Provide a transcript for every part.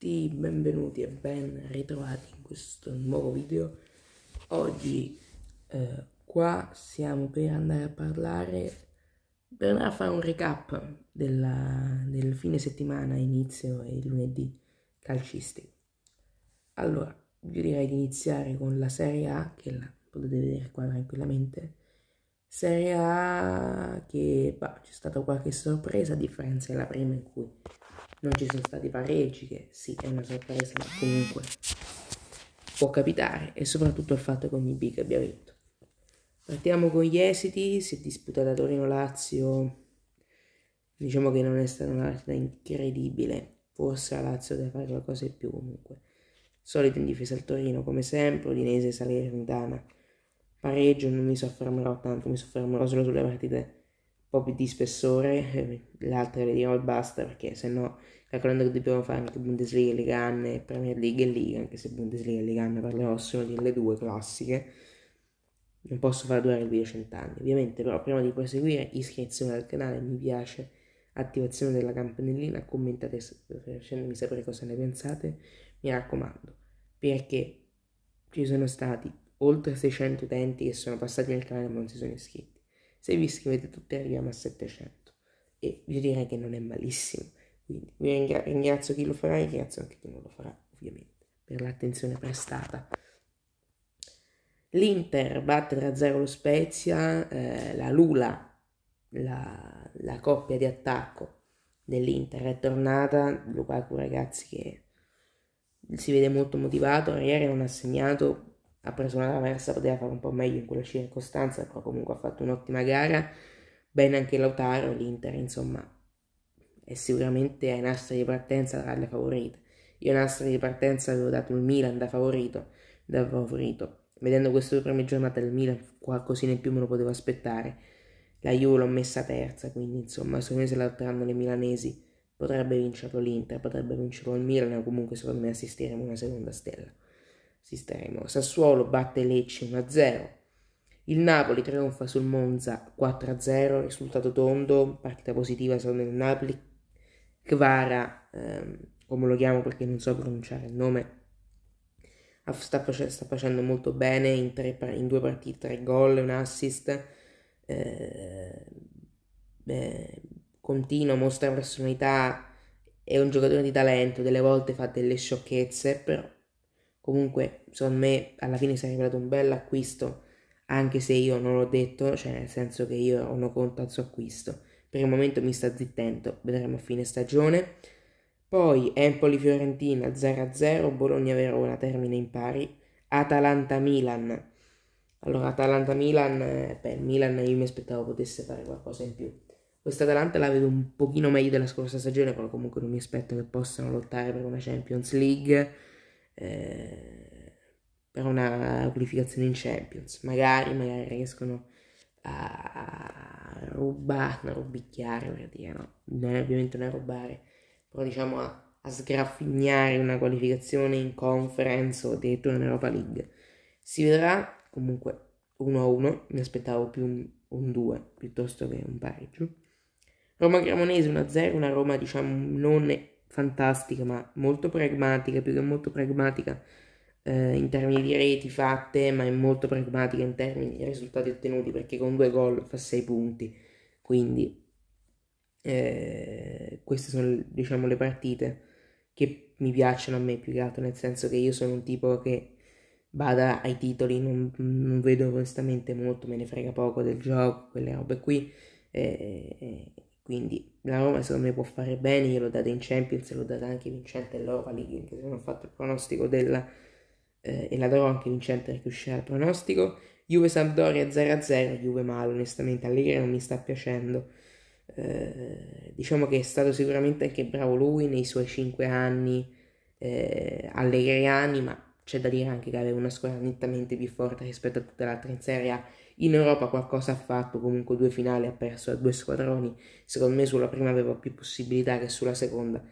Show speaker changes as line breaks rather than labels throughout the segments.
tutti, benvenuti e ben ritrovati in questo nuovo video. Oggi eh, qua siamo per andare a parlare, per andare a fare un recap della, del fine settimana, inizio e lunedì calcistico. Allora, io direi di iniziare con la Serie A, che la potete vedere qua tranquillamente. Serie A che bah, c'è stata qualche sorpresa, a differenza della prima in cui non ci sono stati pareggi, che sì, è una sorpresa, ma comunque può capitare, e soprattutto il fatto che ogni big abbia vinto. Partiamo con gli esiti, si è disputata Torino-Lazio, diciamo che non è stata una partita incredibile, forse la Lazio deve fare qualcosa di più comunque. Solito in difesa al Torino, come sempre, Udinese, Salernitana, pareggio, non mi soffermerò tanto, mi soffermerò solo sulle partite po' più di spessore, eh, l'altra le dirò e basta perché sennò calcolando che dobbiamo fare anche Bundesliga, Liga Anne, Premier League e Liga, anche se Bundesliga e Liga Anne parlerò solo delle due classiche, non posso far durare il video cent'anni. Ovviamente però prima di proseguire iscrizione al canale, mi piace, attivazione della campanellina, commentate facendomi sapere cosa ne pensate, mi raccomando, perché ci sono stati oltre 600 utenti che sono passati nel canale ma non si sono iscritti se vi iscrivete tutti arriviamo a 700 e vi direi che non è malissimo. Quindi vi ringrazio chi lo farà e ringrazio anche chi non lo farà, ovviamente, per l'attenzione prestata. L'Inter batte 3-0 lo Spezia, eh, la Lula, la, la, coppia di attacco dell'Inter è tornata, Lukaku ragazzi che si vede molto motivato, ieri non ha segnato, ha preso una traversa, poteva fare un po' meglio in quella circostanza, però comunque ha fatto un'ottima gara, bene anche Lautaro, l'Inter insomma è sicuramente ai nastri di partenza tra le favorite. Io ai nastri di partenza avevo dato il Milan da favorito, da favorito. Vedendo queste due prime giornate del Milan qualcosina in più me lo potevo aspettare. La Juve l'ho messa terza, quindi insomma secondo me se la tratteranno le milanesi potrebbe vincerlo l'Inter, potrebbe vincerlo il Milan o comunque secondo me assistiremo una seconda stella. Sisteremo. Sassuolo batte Lecce 1-0. Il Napoli trionfa sul Monza 4-0, risultato tondo, partita positiva secondo il Napoli. Kvara, ehm, come lo chiamo perché non so pronunciare il nome, sta, face- sta facendo molto bene in, tre, in, due partite, tre gol, e un assist. Eh, eh, continua, mostra personalità, è un giocatore di talento, delle volte fa delle sciocchezze, però Comunque, secondo me, alla fine si è rivelato un bel acquisto, anche se io non l'ho detto, cioè nel senso che io non uno contato il suo acquisto. Per il momento mi sta zittendo, vedremo a fine stagione. Poi Empoli-Fiorentina 0-0, Bologna-Verona termine in pari, Atalanta-Milan. Allora, Atalanta-Milan, eh, beh, il Milan io mi aspettavo potesse fare qualcosa in più. Questa Atalanta la vedo un pochino meglio della scorsa stagione, però comunque non mi aspetto che possano lottare per una Champions League eh, per una qualificazione in Champions. Magari, magari riescono a rubare, a rubicchiare, per dire, no? Non è ovviamente non è rubare, però diciamo a, a sgraffignare una qualificazione in conference o addirittura in Europa League. Si vedrà comunque 1-1, mi aspettavo più un 2 piuttosto che un pareggio. Roma Cremonese 1-0, una Roma diciamo non fantastica, ma molto pragmatica, più che molto pragmatica eh, in termini di reti fatte, ma è molto pragmatica in termini di risultati ottenuti, perché con due gol fa sei punti. Quindi eh, queste sono diciamo le partite che mi piacciono a me più che altro, nel senso che io sono un tipo che bada ai titoli, non, non vedo onestamente molto, me ne frega poco del gioco, quelle robe qui. Eh, quindi la Roma secondo me può fare bene, gliel'ho data in Champions, l'ho data anche vincente all'Europa League, anche se non ho fatto il pronostico della... Eh, e la darò anche vincente perché uscirà il pronostico. Juve Sampdoria 0-0, Juve male onestamente, Allegri non mi sta piacendo. Eh, diciamo che è stato sicuramente anche bravo lui nei suoi 5 anni eh, allegriani, ma c'è da dire anche che aveva una squadra nettamente più forte rispetto a tutte le altre in Serie A in Europa qualcosa ha fatto, comunque due finali ha perso da due squadroni, secondo me sulla prima aveva più possibilità che sulla seconda,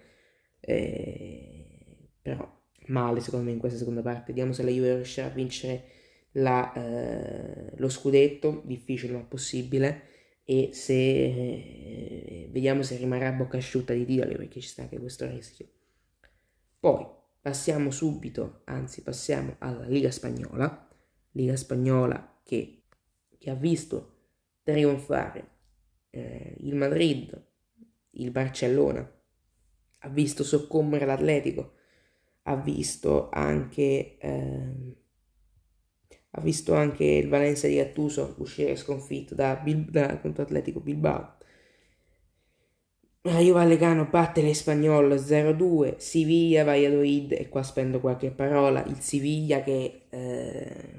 eh, però male secondo me in questa seconda parte, vediamo se la Juve riuscirà a vincere la, eh, lo scudetto, difficile ma possibile, e se eh, vediamo se rimarrà a bocca asciutta di titoli perché ci sta anche questo rischio. Poi passiamo subito, anzi passiamo alla Liga Spagnola, Liga Spagnola che che ha visto trionfare eh, il Madrid, il Barcellona, ha visto soccombere l'Atletico, ha visto anche, eh, ha visto anche il Valencia di Gattuso uscire sconfitto da, Bil- da contro Atletico Bilbao. La Vallecano batte l'Espagnol 0-2, Siviglia, Valladolid e qua spendo qualche parola, il Siviglia che eh,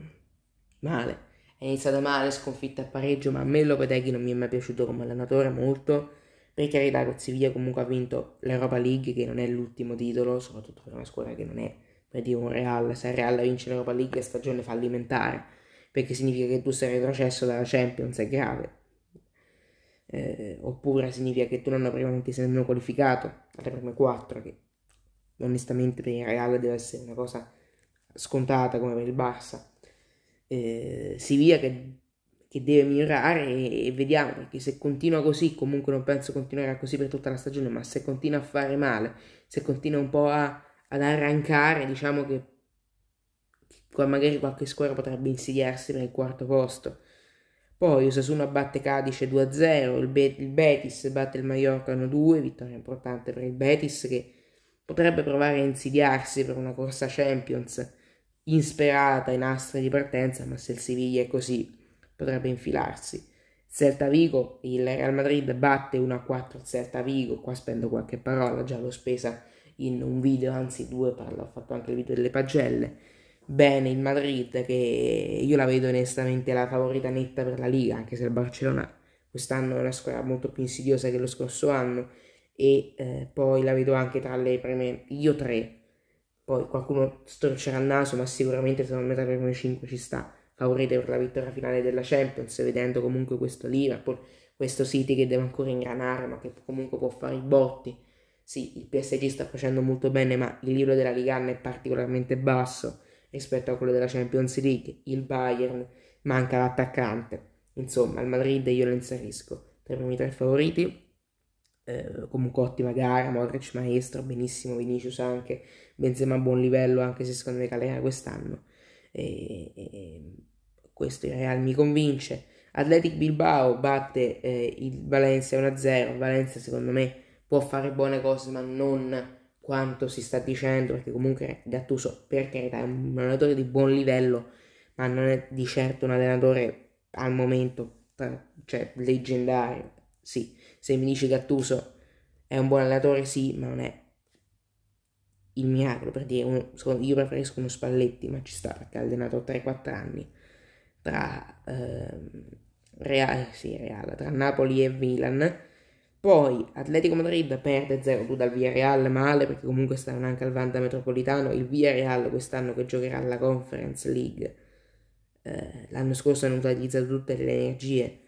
male, è iniziata male, sconfitta a pareggio, ma a me Lopeteghi non mi è mai piaciuto come allenatore molto. Per carità, col Siviglia comunque ha vinto l'Europa League, che non è l'ultimo titolo, soprattutto per una squadra che non è per dire un Real. Se il Real vince l'Europa League è stagione fallimentare, perché significa che tu sei retrocesso dalla Champions, è grave. Eh, oppure significa che tu non, prima non ti sei nemmeno qualificato alle prime 4, che onestamente per il Real deve essere una cosa scontata come per il Barça eh, si via che, che, deve migliorare e, e, vediamo perché se continua così comunque non penso continuerà così per tutta la stagione ma se continua a fare male se continua un po' a, ad arrancare diciamo che, magari qualche squadra potrebbe insidiarsi per il quarto posto poi Osasuna batte Cadice 2-0, il, Be- il, Betis batte il Mallorca 1-2, vittoria importante per il Betis che potrebbe provare a insidiarsi per una corsa Champions insperata in astri di partenza, ma se il Siviglia è così potrebbe infilarsi. Celta Vigo, il Real Madrid batte 1-4 Celta Vigo, qua spendo qualche parola, già l'ho spesa in un video, anzi due, parlo, ho fatto anche il video delle pagelle. Bene, il Madrid che io la vedo onestamente la favorita netta per la Liga, anche se il Barcellona quest'anno è una squadra molto più insidiosa che lo scorso anno e eh, poi la vedo anche tra le prime, io tre, poi qualcuno storcerà il naso, ma sicuramente se non metà per me 5 ci sta. Favorite per la vittoria finale della Champions, vedendo comunque questo Liverpool, questo City che deve ancora ingranare, ma che comunque può fare i botti. Sì, il PSG sta facendo molto bene, ma il livello della Ligan è particolarmente basso rispetto a quello della Champions League. Il Bayern manca l'attaccante. Insomma, il Madrid io lo inserisco tra i primi tre favoriti. Eh, comunque ottima gara, Modric maestro, benissimo Vinicius anche, Benzema a buon livello, anche se secondo me Calera quest'anno. E, e, questo il Real mi convince. Atletic Bilbao batte eh, il Valencia 1-0. Valencia secondo me può fare buone cose, ma non quanto si sta dicendo, perché comunque Gattuso, per carità, è un allenatore di buon livello, ma non è di certo un allenatore al momento, eh, cioè, leggendario. Sì, se mi dici Gattuso è un buon allenatore, sì, ma non è il miracolo, per dire, uno, io preferisco uno Spalletti, ma ci sta perché ha allenato 3-4 anni tra, ehm, Real, eh, sì, Real, tra Napoli e Milan. Poi Atletico Madrid perde 0-2 dal Villarreal male perché comunque stavano anche al Vanda Metropolitano. Il Villarreal quest'anno che giocherà alla Conference League. Eh, l'anno scorso hanno utilizzato tutte le energie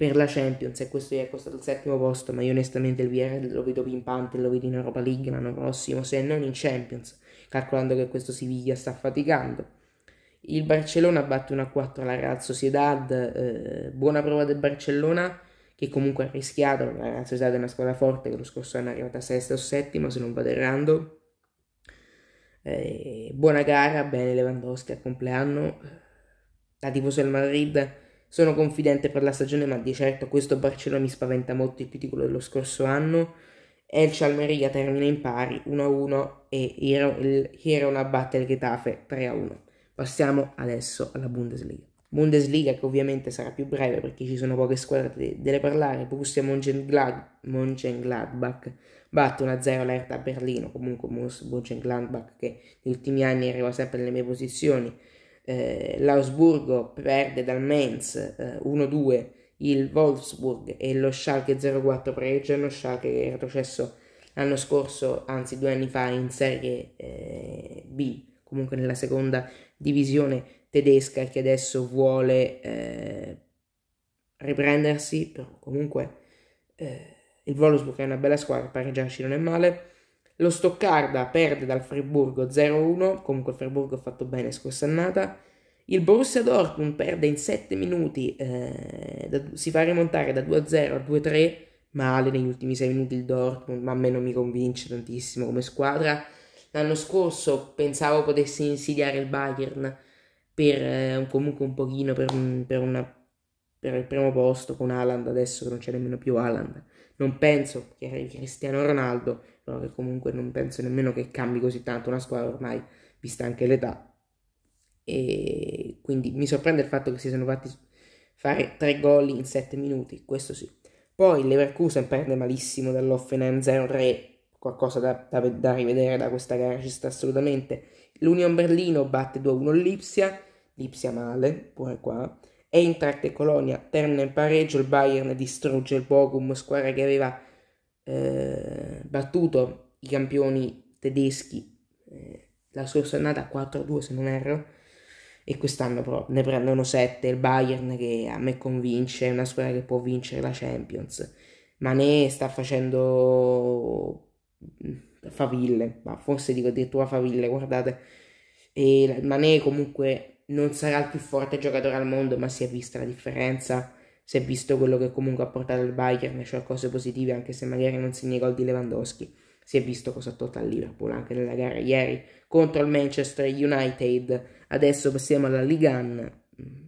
per la Champions e questo gli è costato il settimo posto, ma io onestamente il VR lo vedo pimpante, lo vedo in Europa League l'anno prossimo, se non in Champions, calcolando che questo Siviglia sta faticando. Il Barcellona batte 1-4 alla Real Sociedad, eh, buona prova del Barcellona che comunque ha rischiato, la Real Sociedad è una squadra forte che lo scorso anno è arrivata sesta o settima se non vado errando. Eh, buona gara, bene Lewandowski al compleanno, eh, la tifoso del Madrid sono confidente per la stagione, ma di certo questo Barcellona mi spaventa molto più di quello dello scorso anno. E il Almeria termina in pari 1-1 e il Hirona batte il Getafe 3-1. Passiamo adesso alla Bundesliga. Bundesliga che ovviamente sarà più breve perché ci sono poche squadre de- delle parlare. Borussia Monchengladbach, Mönchengladbach batte 1-0 l'Erta a Berlino, comunque Mönchengladbach che negli ultimi anni arriva sempre nelle mie posizioni eh, l'Ausburgo perde dal Mainz eh, 1-2 il Wolfsburg e lo Schalke 0-4 pareggiano, Schalke che è retrocesso l'anno scorso, anzi due anni fa in Serie eh, B, comunque nella seconda divisione tedesca che adesso vuole eh, riprendersi, però comunque eh, il Wolfsburg è una bella squadra, pareggiarci non è male. Lo Stoccarda perde dal Friburgo 0-1, comunque il Friburgo ha fatto bene scorsa annata. Il Borussia Dortmund perde in 7 minuti, eh, da, si fa rimontare da 2-0 a 2-3, male negli ultimi 6 minuti il Dortmund, ma a me non mi convince tantissimo come squadra. L'anno scorso pensavo potessi insidiare il Bayern per eh, comunque un pochino per, un, per, una, per il primo posto con Haaland, adesso che non c'è nemmeno più Haaland. Non penso che Cristiano Ronaldo no? che comunque non penso nemmeno che cambi così tanto una squadra ormai, vista anche l'età. E quindi mi sorprende il fatto che si siano fatti fare tre gol in sette minuti, questo sì. Poi Leverkusen perde malissimo dall'Offenheim 0-3, qualcosa da, da, da, rivedere da questa gara ci sta assolutamente. L'Union Berlino batte 2-1 Lipsia, Lipsia male, pure qua. Eintracht e Colonia termina in pareggio, il Bayern distrugge il Bochum, squadra che aveva eh, battuto i campioni tedeschi eh, la scorsa annata 4-2 se non erro e quest'anno però ne prendono 7 il Bayern che a me convince è una squadra che può vincere la Champions ma ne sta facendo mm, faville ma forse dico addirittura faville guardate e Mané comunque non sarà il più forte giocatore al mondo ma si è vista la differenza si è visto quello che comunque ha portato il Bayern, cioè cose positive anche se magari non segna i gol di Lewandowski. Si è visto cosa ha tolto al Liverpool anche nella gara ieri contro il Manchester United. Adesso passiamo alla Ligan. Mm.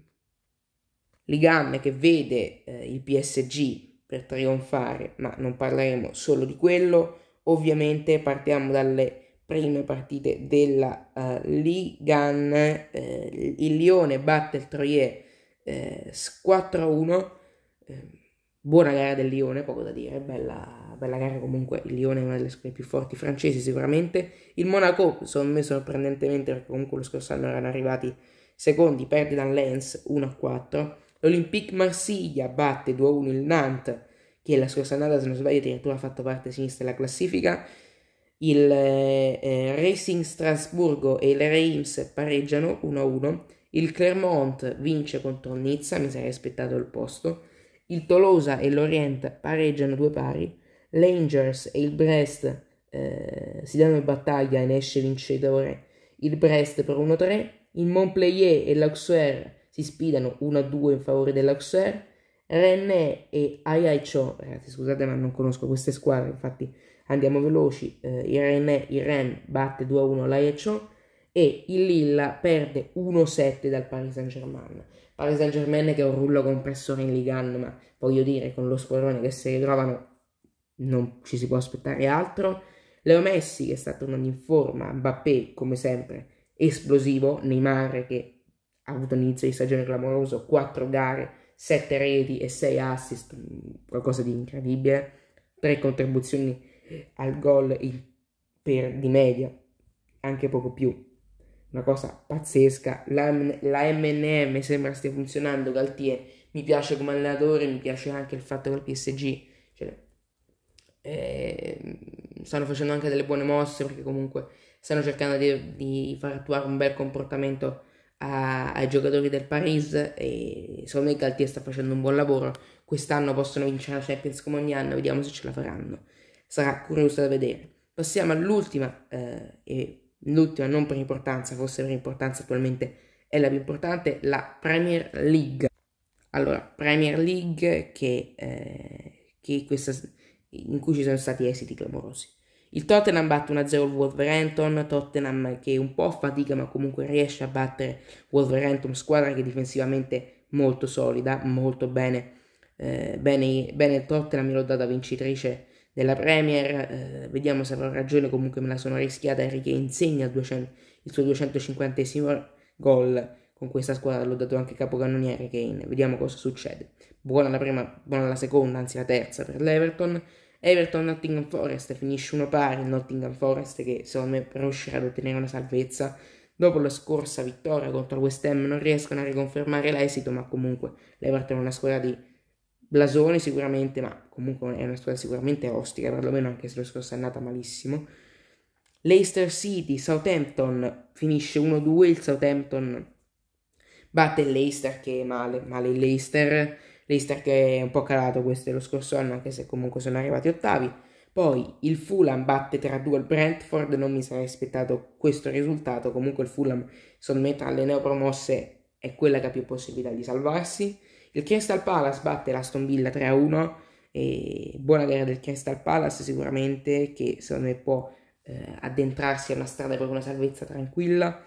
Ligan che vede eh, il PSG per trionfare, ma non parleremo solo di quello. Ovviamente partiamo dalle prime partite della uh, Ligan. Eh, il Lione batte il Troyes 4 eh, a 1 eh, buona gara del Lione, poco da dire, bella, bella, gara comunque, il Lione è una delle squadre più forti francesi sicuramente, il Monaco, secondo me sorprendentemente, perché comunque lo scorso anno erano arrivati secondi, perde da Lens 1-4, a l'Olympique Marsiglia batte 2-1 a il Nantes, che la scorsa annata, se non sbaglio, addirittura ha fatto parte sinistra della classifica, il eh, eh Racing Strasburgo e il Reims pareggiano 1-1, a il Clermont vince contro Nizza, mi sarei aspettato il posto. Il Tolosa e l'Orient pareggiano due pari. L'Angers e il Brest eh, si danno battaglia e ne esce vincitore il Brest per 1-3. Il Montpellier e l'Auxerre si sfidano 1-2 in favore dell'Auxerre. René e Aiaicho, ragazzi scusate ma non conosco queste squadre, infatti andiamo veloci, eh, il René, il Ren batte 2-1 l'Aiaicho e il Lilla perde 1-7 dal Paris Saint-Germain. Paris Saint-Germain che è un rullo compressore in Ligue 1, ma voglio dire, con lo squadrone che si ritrovano non ci si può aspettare altro. Leo Messi che sta tornando in forma, Mbappé come sempre esplosivo, Neymar che ha avuto un inizio di stagione clamoroso, 4 gare, 7 reti e 6 assist, qualcosa di incredibile, 3 contribuzioni al gol per, di media, anche poco più una cosa pazzesca. La, la MNM sembra stia funzionando, Galtier mi piace come allenatore, mi piace anche il fatto che il PSG cioè, eh, stanno facendo anche delle buone mosse perché comunque stanno cercando di, di far attuare un bel comportamento a, ai giocatori del Paris e secondo me Galtier sta facendo un buon lavoro. Quest'anno possono vincere la Champions come ogni anno, vediamo se ce la faranno. Sarà curioso da vedere. Passiamo all'ultima eh, e l'ultima non per importanza, forse per importanza attualmente è la più importante, la Premier League. Allora, Premier League che, eh, che questa, in cui ci sono stati esiti clamorosi. Il Tottenham batte 1-0 il Wolverhampton, Tottenham che un po' fatica ma comunque riesce a battere Wolverhampton, squadra che è difensivamente molto solida, molto bene. Eh, bene, bene il Tottenham, l'ho data vincitrice della Premier, eh, vediamo se avrò ragione, comunque me la sono rischiata, Enrique insegna il, 200, il suo 250 gol con questa squadra, l'ho dato anche capocannoniere Kane, vediamo cosa succede. Buona la prima, buona la seconda, anzi la terza per l'Everton. Everton Nottingham Forest finisce uno pari, Nottingham Forest che secondo me riuscirà ad ottenere una salvezza. Dopo la scorsa vittoria contro West Ham non riescono a riconfermare l'esito, ma comunque l'Everton è una squadra di blasone sicuramente, ma comunque è una squadra sicuramente ostica, perlomeno anche se lo scorso è andata malissimo. Leicester City, Southampton finisce 1-2, il Southampton batte il Leicester che è male, male il Leicester, Leicester che è un po' calato questo lo scorso anno anche se comunque sono arrivati ottavi. Poi il Fulham batte 3-2 il Brentford, non mi sarei aspettato questo risultato, comunque il Fulham sono tra le neopromosse è quella che ha più possibilità di salvarsi. Il Crystal Palace batte l'Aston Villa 3-1 e buona gara del Crystal Palace sicuramente che secondo me può eh, addentrarsi a una strada per una salvezza tranquilla.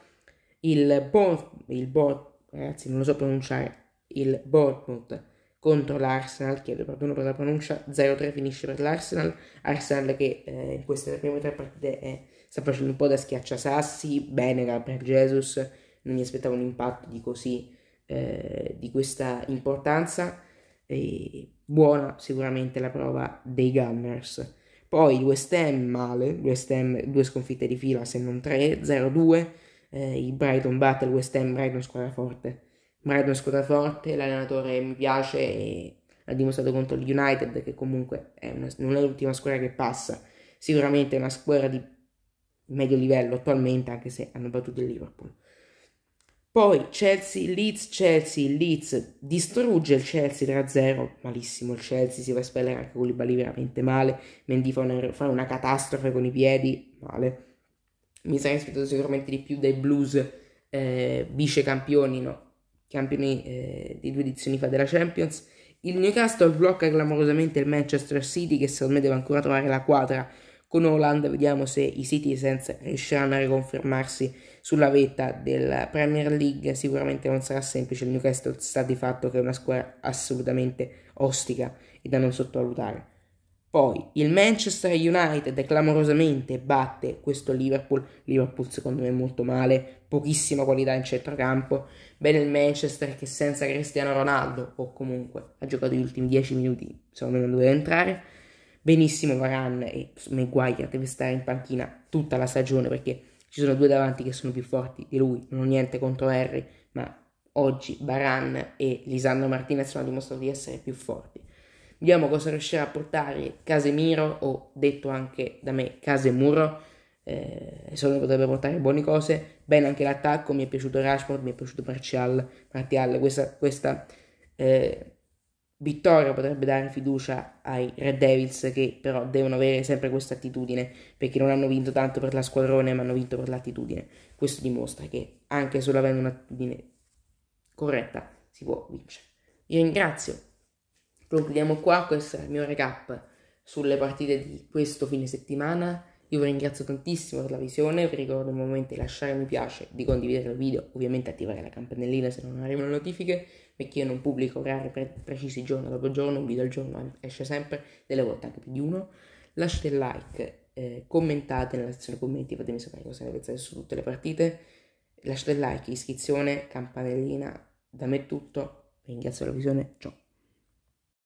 Il Bournemouth, il Bournemouth ragazzi non lo so pronunciare, il Bournemouth contro l'Arsenal, chiedo perdono per la pronuncia, 0-3 finisce per l'Arsenal, Arsenal che eh, in queste prime tre partite è, eh, sta facendo un po' da schiacciasassi, bene per Jesus, non mi aspettavo un impatto di così eh, di questa importanza e buona sicuramente la prova dei Gunners. Poi West Ham male, West Ham due sconfitte di fila se non tre, 0-2, eh, il Brighton batte il West Ham, Brighton squadra forte. Brighton squadra forte, l'allenatore mi piace e ha dimostrato contro il United che comunque è una, non è l'ultima squadra che passa, sicuramente è una squadra di medio livello attualmente anche se hanno battuto il Liverpool. Poi Chelsea, Leeds, Chelsea, Leeds distrugge il Chelsea 3-0, malissimo il Chelsea, si va a spellere anche con Libali veramente male, Mendy fa una, fa una catastrofe con i piedi, male. Mi sarei aspettato sicuramente di più dai Blues eh, vice campioni, no, campioni eh, di due edizioni fa della Champions. Il Newcastle blocca clamorosamente il Manchester City che secondo me deve ancora trovare la quadra con Olanda vediamo se i Citizens riusciranno a riconfermarsi sulla vetta della Premier League. Sicuramente non sarà semplice, il Newcastle sta di fatto che è una squadra assolutamente ostica e da non sottovalutare. Poi il Manchester United clamorosamente batte questo Liverpool, Liverpool secondo me molto male, pochissima qualità in centrocampo, bene il Manchester che senza Cristiano Ronaldo o comunque ha giocato gli ultimi 10 minuti, secondo me non doveva entrare, benissimo Varane e Maguire deve stare in panchina tutta la stagione perché ci sono due davanti che sono più forti di lui, non ho niente contro Harry, ma oggi Varane e Lisandro Martinez hanno dimostrato di essere più forti. Vediamo cosa riuscirà a portare Casemiro o detto anche da me Casemuro, eh, solo potrebbe portare buone cose, bene anche l'attacco, mi è piaciuto Rashford, mi è piaciuto Martial, Martial questa, questa eh, Vittoria potrebbe dare fiducia ai Red Devils che però devono avere sempre questa attitudine perché non hanno vinto tanto per la squadrone ma hanno vinto per l'attitudine. Questo dimostra che anche solo avendo un'attitudine corretta si può vincere. Io ringrazio, concludiamo qua, questo è il mio recap sulle partite di questo fine settimana. Io vi ringrazio tantissimo per la visione, vi ricordo nuovamente di lasciare mi piace, di condividere il video, ovviamente attivare la campanellina se non arrivano notifiche perché io non pubblico orari pre- precisi giorno dopo giorno, un video al giorno esce sempre, delle volte anche più di uno. Lasciate like, eh, commentate nella sezione commenti, fatemi sapere cosa ne pensate su tutte le partite. Lasciate like, iscrizione, campanellina, da me è tutto, vi ringrazio per la visione, ciao.